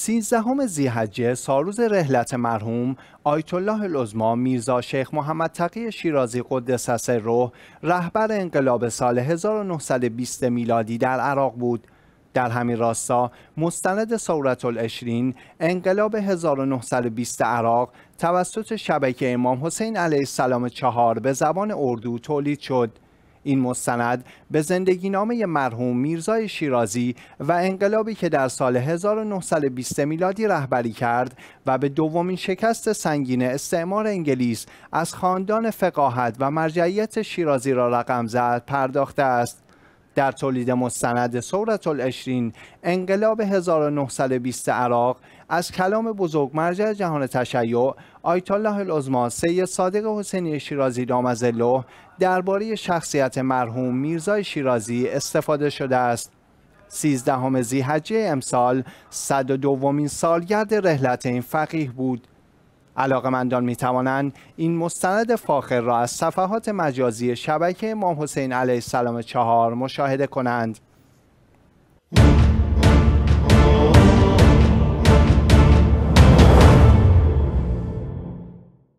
سیزدهم زیحجه ساروز رهلت مرحوم آیت الله لزما میرزا شیخ محمد تقی شیرازی قدس سره رهبر انقلاب سال 1920 میلادی در عراق بود در همین راستا مستند سورت الاشرین انقلاب 1920 عراق توسط شبکه امام حسین علیه السلام چهار به زبان اردو تولید شد این مستند به زندگی نامه مرحوم میرزای شیرازی و انقلابی که در سال 1920 میلادی رهبری کرد و به دومین شکست سنگین استعمار انگلیس از خاندان فقاهت و مرجعیت شیرازی را رقم زد پرداخته است. در تولید مستند صورت الاشرین انقلاب 1920 عراق از کلام بزرگ مرجع جهان تشیع آیت الله العظما سید صادق حسینی شیرازی دامزله درباره شخصیت مرحوم میرزای شیرازی استفاده شده است 13 ذیحجه امسال دومین سالگرد رحلت این فقیه بود علاقمندان می توانند این مستند فاخر را از صفحات مجازی شبکه امام حسین علیه السلام چهار مشاهده کنند.